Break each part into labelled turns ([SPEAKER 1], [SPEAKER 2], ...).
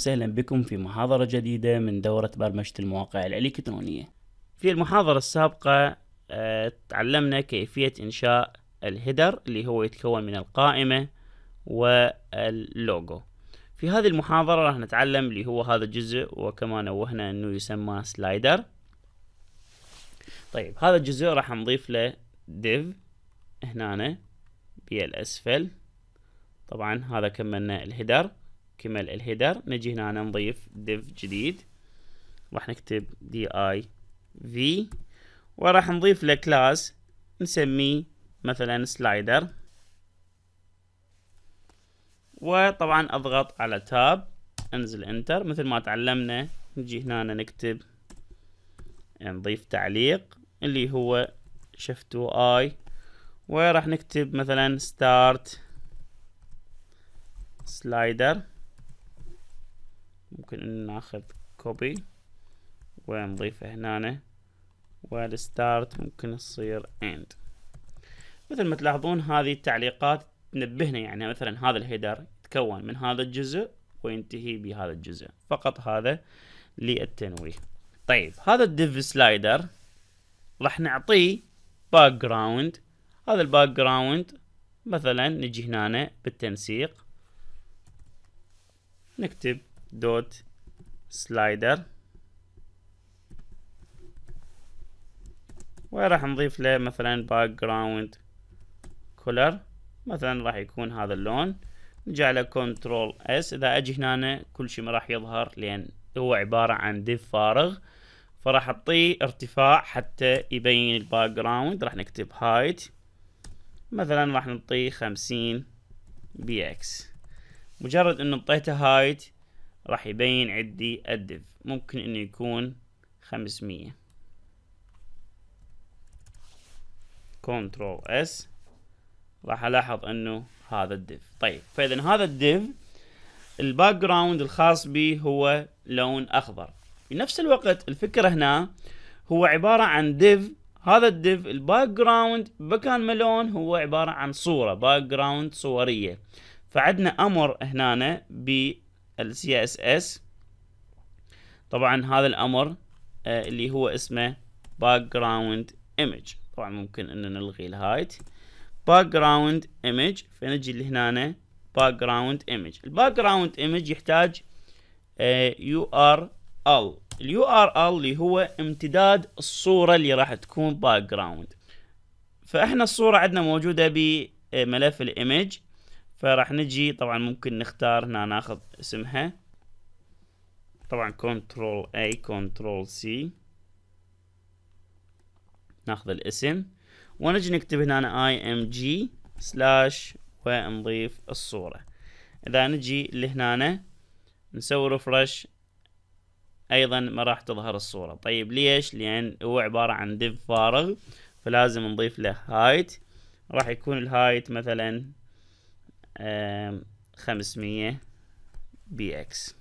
[SPEAKER 1] وسهلا بكم في محاضرة جديدة من دورة برمجة المواقع الإلكترونية في المحاضرة السابقة آه، تعلمنا كيفية إنشاء الهيدر اللي هو يتكون من القائمة واللوجو في هذه المحاضرة راح نتعلم اللي هو هذا الجزء وكما نوهنا أنه يسمى سلايدر طيب هذا الجزء راح نضيف له div هنا بالأسفل طبعا هذا كملنا الهيدر كمل الهيدر نجي هنا نضيف div جديد راح نكتب دي اي في وراح نضيف له كلاس نسميه مثلا سلايدر وطبعا اضغط على تاب انزل انتر مثل ما تعلمنا نجي هنا نكتب يعني نضيف تعليق اللي هو شفتوا اي وراح نكتب مثلا ستارت سلايدر ممكن إن ناخذ كوبي ونضيفه هنا والستارت ممكن تصير اند مثل ما تلاحظون هذه التعليقات تنبهنا يعني مثلا هذا الهيدر يتكون من هذا الجزء وينتهي بهذا الجزء فقط هذا للتنويه طيب هذا الديف سلايدر راح نعطيه باك جراوند هذا الباك جراوند مثلا نجي هنا بالتنسيق نكتب دوت سلايدر وراح نضيف له مثلا باك جراوند كولر مثلا راح يكون هذا اللون نجعله كنترول اس اذا اجي هنا كل شيء ما راح يظهر لان هو عبارة عن ديف فارغ فراح اعطيه ارتفاع حتى يبين الباك جراوند راح نكتب هايت مثلا راح نعطيه خمسين بي اكس مجرد انه اعطيته هايت راح يبين عندي الدف ممكن انه يكون خمسمية كنترول اس راح الاحظ انه هذا الدف طيب فاذا هذا الدف الباك جراوند الخاص به هو لون اخضر في نفس الوقت الفكرة هنا هو عبارة عن ديف هذا الديف الباك جراوند مكان ملون هو عبارة عن صورة باك جراوند صورية فعندنا امر هنا ال CSS طبعا هذا الأمر آه، اللي هو اسمه background image طبعا ممكن أن نلغي الهايت background image فنجي لهنا background image الباك image يحتاج آه، URL اليو ار ال اللي هو امتداد الصوره اللي راح تكون background فاحنا الصوره عندنا موجوده بملف الايمج فراح نجي طبعا ممكن نختار هنا ناخذ اسمها طبعا كنترول A كنترول C ناخذ الاسم ونجي نكتب هنا img سلاش ونضيف الصورة اذا نجي لهنا نسوي رفرش ايضا ما راح تظهر الصورة طيب ليش لان هو عبارة عن div فارغ فلازم نضيف له height راح يكون الهايت مثلا 500 بي اكس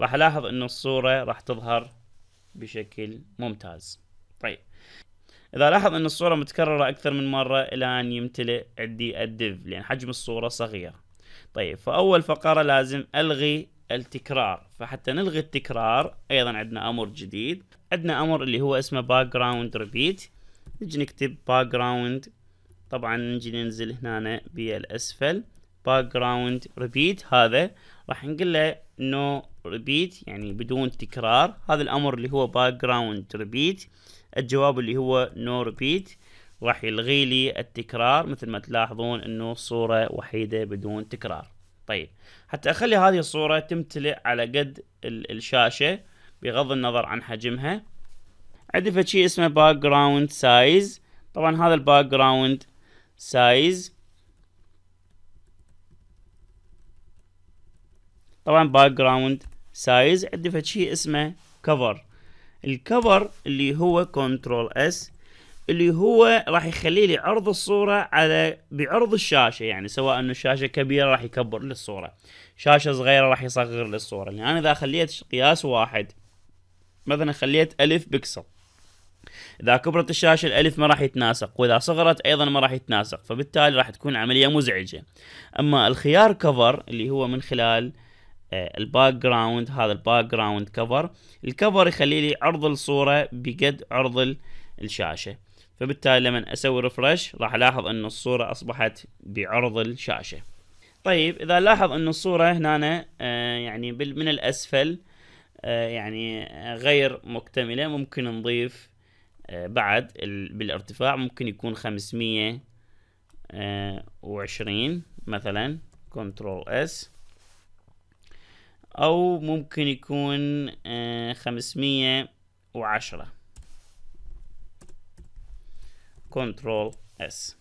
[SPEAKER 1] راح الاحظ انه الصورة راح تظهر بشكل ممتاز طيب اذا لاحظ ان الصورة متكررة اكثر من مرة الى ان يمتلئ عندي الدف لان حجم الصورة صغير طيب فاول فقرة لازم الغي التكرار فحتى نلغي التكرار ايضا عندنا امر جديد عندنا امر اللي هو اسمه باك جراوند ريبيت نجي نكتب باك جراوند طبعا نجي ننزل هنا بالاسفل باك جراوند ريبيت هذا راح نقول له نو ريبيت يعني بدون تكرار هذا الامر اللي هو باك جراوند ريبيت الجواب اللي هو نو ريبيت راح يلغي لي التكرار مثل ما تلاحظون انه صورة وحيدة بدون تكرار طيب حتى اخلي هذه الصورة تمتلئ على قد الشاشة بغض النظر عن حجمها عندي شيء اسمه باك جراوند سايز طبعا هذا الباك جراوند سايز طبعا باك جراوند سايز عندي فد شيء اسمه كفر الكفر اللي هو كنترول اس اللي هو راح يخلي لي عرض الصورة على بعرض الشاشة يعني سواء انه الشاشة كبيرة راح يكبر لي الصورة شاشة صغيرة راح يصغر لي الصورة يعني انا اذا خليت قياس واحد مثلا خليت ألف بكسل اذا كبرت الشاشه الالف ما راح يتناسق واذا صغرت ايضا ما راح يتناسق فبالتالي راح تكون عمليه مزعجه اما الخيار كفر اللي هو من خلال آه، الباك جراوند هذا الباك جراوند كفر الكفر يخلي لي عرض الصوره بقد عرض الشاشه فبالتالي لما اسوي ريفرش راح الاحظ ان الصوره اصبحت بعرض الشاشه طيب اذا لاحظ ان الصوره هنا آه، يعني من الاسفل آه، يعني غير مكتمله ممكن نضيف آه، بعد بالارتفاع ممكن يكون 520 آه، مثلا كنترول اس او ممكن يكون 510 كنترول اس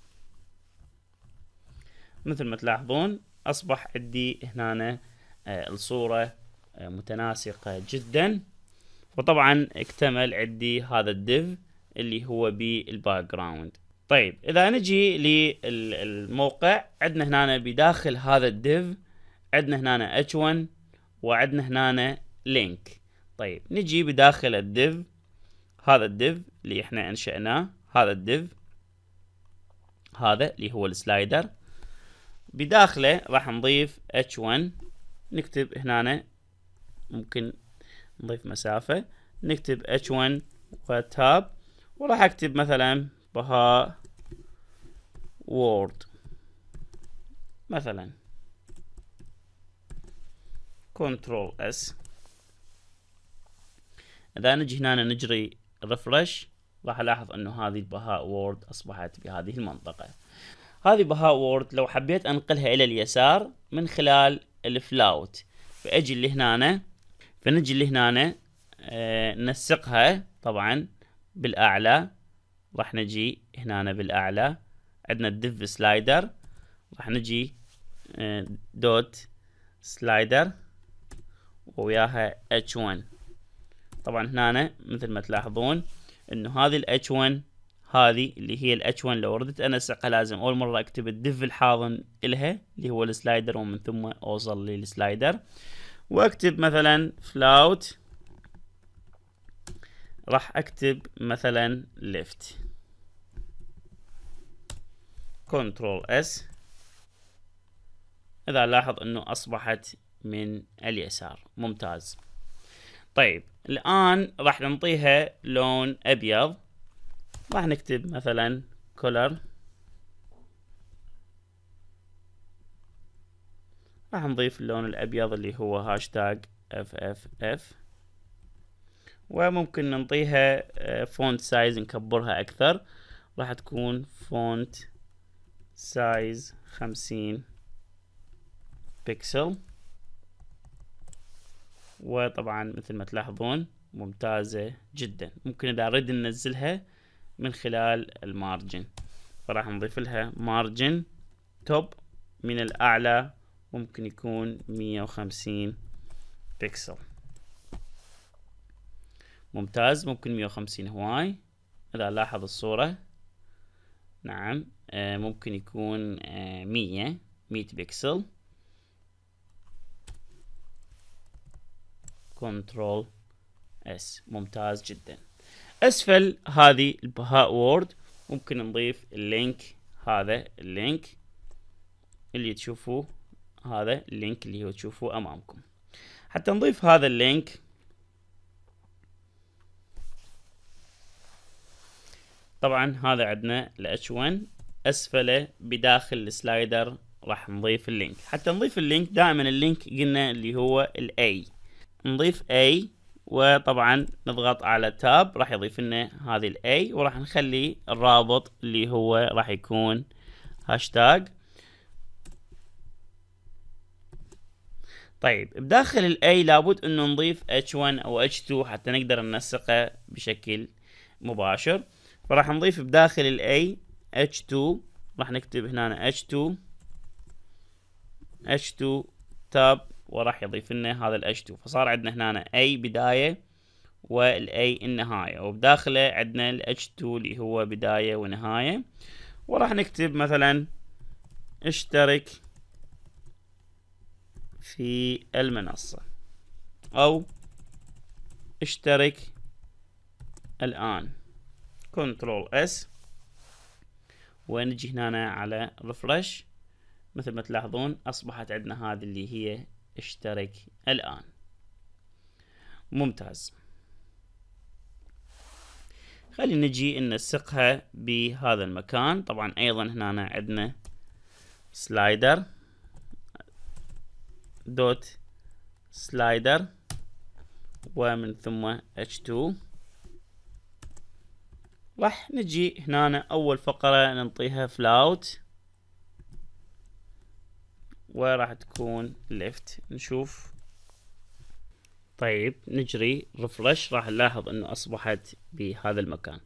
[SPEAKER 1] مثل ما تلاحظون اصبح عندي هنا آه، الصورة متناسقة جدا وطبعا اكتمل عندي هذا الديف اللي هو بالباك جراوند طيب اذا نجي للموقع عندنا هنا بداخل هذا الديف عندنا هنا اتش 1 وعندنا هنا لينك طيب نجي بداخل الديف هذا الديف اللي احنا انشأناه هذا الديف هذا اللي هو السلايدر بداخله راح نضيف اتش 1 نكتب هنا ممكن نضيف مسافة نكتب اتش 1 وتاب وراح اكتب مثلا بهاء وورد مثلا كنترول اس اذا نجي هنا نجري ريفرش راح الاحظ انه هذه بهاء وورد اصبحت بهذه المنطقه هذه بهاء وورد لو حبيت انقلها الى اليسار من خلال الفلاوت فاجي لهنا فنجي لهنا ننسقها آه، طبعا بالاعلى راح نجي هنا بالاعلى عندنا الديف سلايدر راح نجي دوت آه، سلايدر وياها H1 طبعا هنا مثل ما تلاحظون انه هذه ال H1 هذه اللي هي الاتش 1 لو ردت انسقها لازم اول مرة اكتب الدف الحاضن الها اللي هو السلايدر ومن ثم اوصل للسلايدر واكتب مثلا فلاوت راح اكتب مثلا left كنترول اس اذا لاحظ انه اصبحت من اليسار ممتاز طيب الان راح نعطيها لون ابيض راح نكتب مثلا color راح نضيف اللون الابيض اللي هو هاشتاج FFF وممكن نعطيها فونت سايز نكبرها اكثر راح تكون فونت سايز خمسين بكسل وطبعا مثل ما تلاحظون ممتازة جدا ممكن اذا اريد ننزلها من خلال المارجن فراح نضيف لها مارجن توب من الاعلى ممكن يكون مية وخمسين بكسل ممتاز ممكن 150 هواي إذا لاحظ الصورة نعم آه ممكن يكون آه 100 100 بكسل كنترول اس ممتاز جدا اسفل هذه البهاء وورد ممكن نضيف اللينك هذا اللينك اللي تشوفوه هذا اللينك اللي هو تشوفوه امامكم حتى نضيف هذا اللينك طبعا هذا عندنا ال H1 اسفله بداخل السلايدر راح نضيف اللينك حتى نضيف اللينك دائما اللينك قلنا اللي هو ال A نضيف A وطبعا نضغط على تاب راح يضيف لنا هذه ال A وراح نخلي الرابط اللي هو راح يكون هاشتاج طيب بداخل الاي لابد انه نضيف h1 او h2 حتى نقدر ننسقه بشكل مباشر فراح نضيف بداخل ال A H2 راح نكتب هنا H2 H2 تاب وراح يضيف لنا هذا ال H2 فصار عندنا هنا A بداية وال A النهاية وبداخله عندنا ال H2 اللي هو بداية ونهاية وراح نكتب مثلا اشترك في المنصة أو اشترك الآن كنترول اس ونجي هنا على ريفرش مثل ما تلاحظون اصبحت عندنا هذه اللي هي اشترك الان ممتاز خلي نجي ننسقها بهذا المكان طبعا ايضا هنا عندنا سلايدر دوت سلايدر ومن ثم H2 راح نجي هنا اول فقرة ننطيها فلاوت وراح تكون ليفت نشوف طيب نجري ريفرش راح نلاحظ انه اصبحت بهذا المكان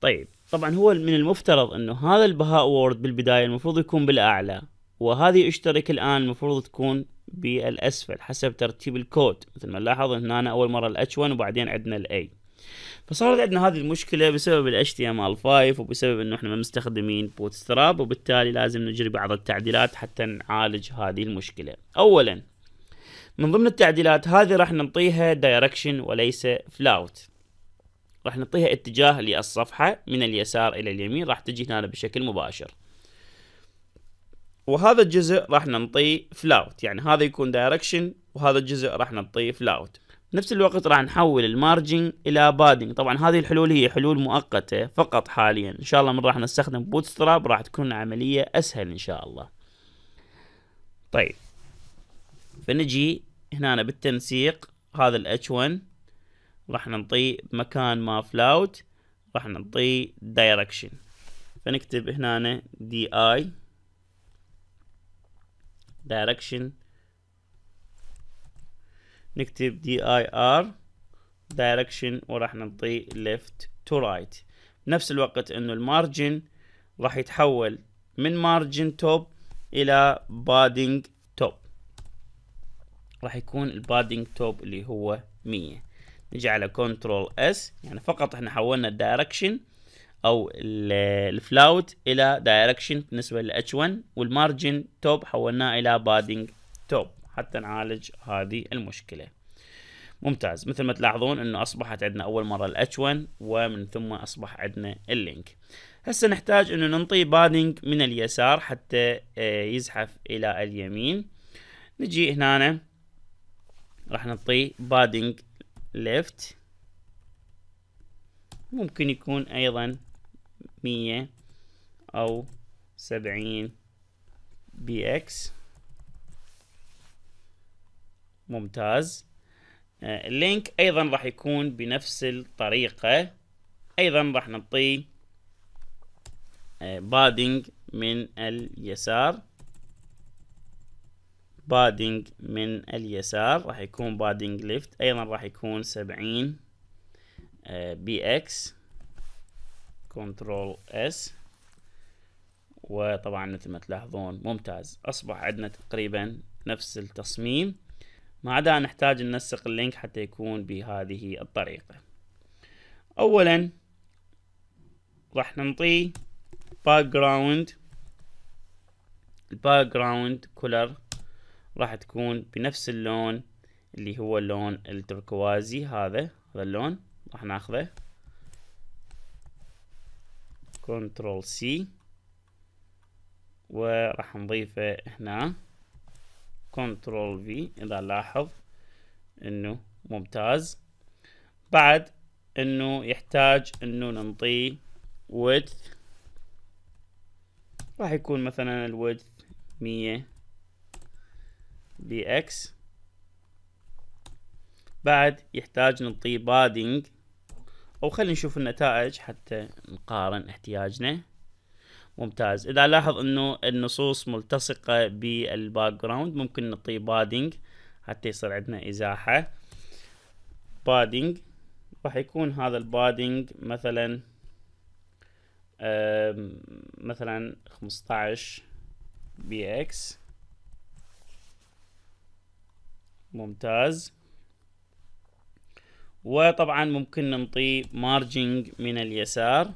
[SPEAKER 1] طيب طبعا هو من المفترض انه هذا البهاء وورد بالبداية المفروض يكون بالاعلى وهذه اشترك الان المفروض تكون بالاسفل حسب ترتيب الكود مثل ما نلاحظ هنا أنا اول مرة الاتش 1 وبعدين عندنا الاي فصارت عندنا هذه المشكله بسبب الاتش تي ام ال 5 وبسبب انه احنا ما مستخدمين بوت ستراب وبالتالي لازم نجري بعض التعديلات حتى نعالج هذه المشكله اولا من ضمن التعديلات هذه راح نعطيها دايركشن وليس فلاوت راح نعطيها اتجاه للصفحه من اليسار الى اليمين راح تجي هنا بشكل مباشر وهذا الجزء راح نعطيه فلاوت يعني هذا يكون دايركشن وهذا الجزء راح نعطيه فلاوت نفس الوقت راح نحول المارجن الى بادنج طبعا هذه الحلول هي حلول مؤقتة فقط حاليا ان شاء الله من راح نستخدم بوتستراب راح تكون عملية اسهل ان شاء الله طيب فنجي هنا بالتنسيق هذا ال H1 راح نعطيه مكان ما فلاوت راح نعطيه دايركشن فنكتب هنا دي اي دايركشن نكتب دي اي ار دايركشن وراح نعطي ليفت تو رايت بنفس الوقت انه المارجن راح يتحول من مارجن توب الى بادنج توب راح يكون البادنج توب اللي هو 100 نجي على كنترول اس يعني فقط احنا حولنا الدايركشن او الفلاوت الى دايركشن بالنسبه لاتش 1 والمارجن توب حولناه الى بادنج توب حتى نعالج هذه المشكله ممتاز مثل ما تلاحظون انه اصبحت عندنا اول مره الاتش 1 ومن ثم اصبح عندنا اللينك هسه نحتاج انه ننطي بادنج من اليسار حتى آه، يزحف الى اليمين نجي هنا راح نعطيه بادنج ليفت ممكن يكون ايضا مية او سبعين بي اكس ممتاز آه، اللينك ايضا راح يكون بنفس الطريقة ايضا راح نعطيه آه، بادنج من اليسار بادنج من اليسار راح يكون بادنج ليفت ايضا راح يكون سبعين بي اكس كنترول اس وطبعا مثل ما تلاحظون ممتاز اصبح عندنا تقريبا نفس التصميم ما عدا نحتاج ننسق اللينك حتى يكون بهذه الطريقة أولا راح نعطيه background background color راح تكون بنفس اللون اللي هو اللون التركوازي هذا هذا اللون راح ناخذه كنترول سي وراح نضيفه هنا كنترول في اذا لاحظ انه ممتاز بعد انه يحتاج انه ننطيه ويدث راح يكون مثلا الويدث مية بي اكس بعد يحتاج نعطيه بادينج او خلينا نشوف النتائج حتى نقارن احتياجنا ممتاز اذا لاحظ انه النصوص ملتصقه بالباك جراوند ممكن نعطيه بادنج حتى يصير عندنا ازاحه بادنج راح يكون هذا البادنج مثلا مثلا 15 بي اكس ممتاز وطبعا ممكن ننطي مارجنج من اليسار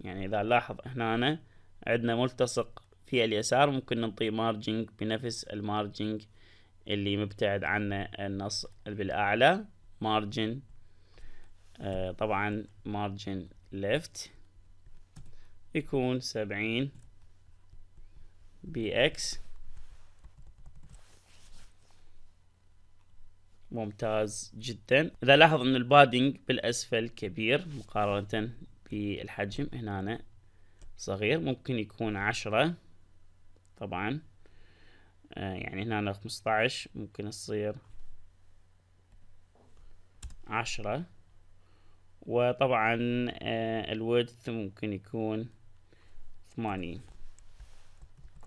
[SPEAKER 1] يعني اذا لاحظ هنا عندنا ملتصق في اليسار ممكن نعطيه مارجنج بنفس المارجنج اللي مبتعد عنه النص بالأعلى مارجن آه، طبعا مارجن ليفت يكون سبعين بي اكس ممتاز جدا اذا لاحظ ان البادنج بالاسفل كبير مقارنة بالحجم هنا صغير ممكن يكون عشرة طبعا آه، يعني هنا أنا عشر ممكن تصير عشرة وطبعا آه ممكن يكون ثمانين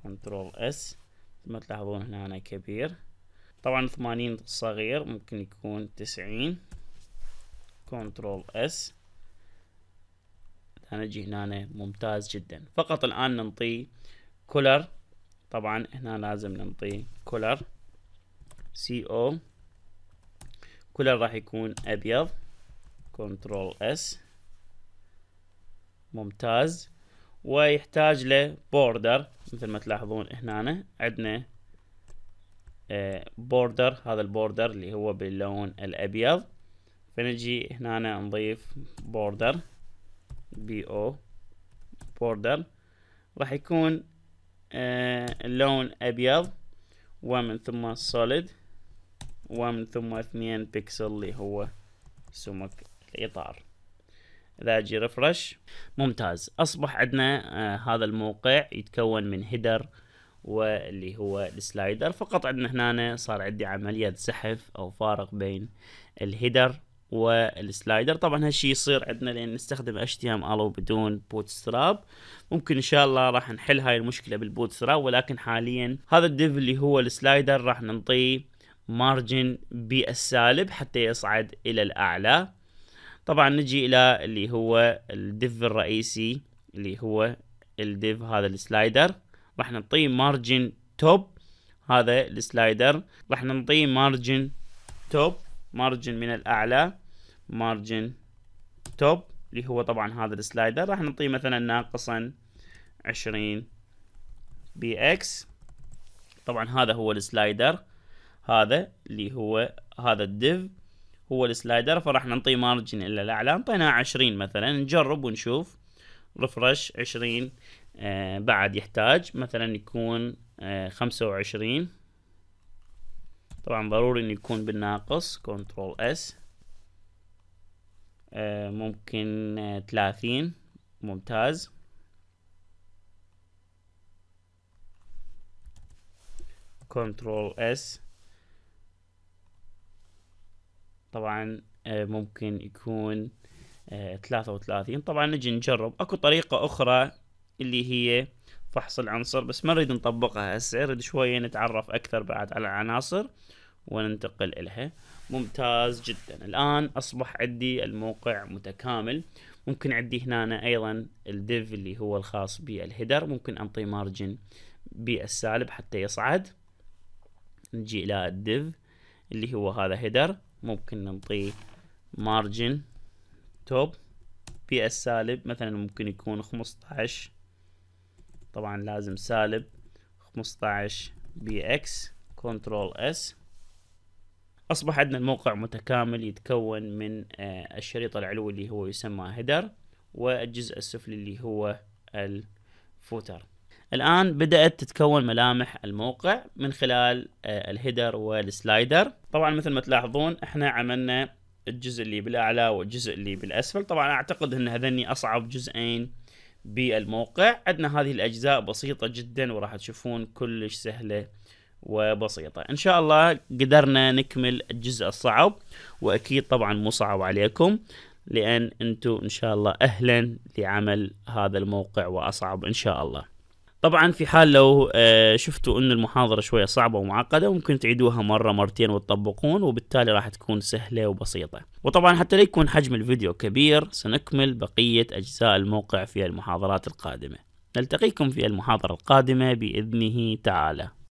[SPEAKER 1] كنترول اس ما تلاحظون هنا أنا كبير طبعا ثمانين صغير ممكن يكون تسعين كنترول اس انا اجي هنا ممتاز جدا فقط الان ننطي كولر طبعا هنا لازم ننطي كولر سي او كولر راح يكون ابيض كنترول اس ممتاز ويحتاج له بوردر مثل ما تلاحظون هنا عندنا بوردر آه، هذا البوردر اللي هو باللون الابيض فنجي هنا نضيف بوردر بي او بوردر راح يكون آه، اللون ابيض ومن ثم سوليد ومن ثم اثنين بكسل اللي هو سمك الاطار اذا اجي رفرش ممتاز اصبح عندنا آه، هذا الموقع يتكون من هيدر واللي هو السلايدر فقط عندنا هنا صار عندي عملية زحف او فارق بين الهيدر والسلايدر طبعا هالشي يصير عندنا لان نستخدم HTML وبدون بوت ستراب ممكن ان شاء الله راح نحل هاي المشكله بالبوت ستراب ولكن حاليا هذا الديف اللي هو السلايدر راح نعطيه مارجن بالسالب حتى يصعد الى الاعلى طبعا نجي الى اللي هو الديف الرئيسي اللي هو الديف هذا السلايدر راح نعطيه مارجن توب هذا السلايدر راح نعطيه مارجن توب مارجن من الاعلى مارجن توب اللي هو طبعا هذا السلايدر راح نعطيه مثلا ناقصا 20 بي اكس طبعا هذا هو السلايدر هذا اللي هو هذا الديف هو السلايدر فراح نعطيه مارجن الى الاعلى انطيناه 20 مثلا نجرب ونشوف رفرش 20 آه بعد يحتاج مثلا يكون آه 25 طبعا ضروري انه يكون بالناقص كنترول اس آه، ممكن ثلاثين آه، ممتاز كنترول اس طبعا آه، ممكن يكون ثلاثة وثلاثين طبعا نجي نجرب اكو طريقة اخرى اللي هي فحص العنصر بس ما نريد نطبقها هسه نريد شوية نتعرف اكثر بعد على العناصر وننتقل الها ممتاز جدا الان اصبح عندي الموقع متكامل ممكن عندي هنا أنا ايضا الديف اللي هو الخاص بالهيدر ممكن انطي مارجن بالسالب حتى يصعد نجي الى الديف اللي هو هذا هيدر ممكن نعطي مارجن توب بالسالب مثلا ممكن يكون 15 طبعا لازم سالب 15 بي اكس كنترول اس اصبح عندنا الموقع متكامل يتكون من آه، الشريط العلوي اللي هو يسمى هيدر والجزء السفلي اللي هو الفوتر الان بدات تتكون ملامح الموقع من خلال آه، الهيدر والسلايدر طبعا مثل ما تلاحظون احنا عملنا الجزء اللي بالاعلى والجزء اللي بالاسفل طبعا اعتقد ان هذني اصعب جزئين بالموقع عندنا هذه الاجزاء بسيطه جدا وراح تشوفون كلش سهله وبسيطة إن شاء الله قدرنا نكمل الجزء الصعب وأكيد طبعا مو صعب عليكم لأن أنتم إن شاء الله أهلا لعمل هذا الموقع وأصعب إن شاء الله طبعا في حال لو آه، شفتوا أن المحاضرة شوية صعبة ومعقدة ممكن تعيدوها مرة مرتين وتطبقون وبالتالي راح تكون سهلة وبسيطة وطبعا حتى لا يكون حجم الفيديو كبير سنكمل بقية أجزاء الموقع في المحاضرات القادمة نلتقيكم في المحاضرة القادمة بإذنه تعالى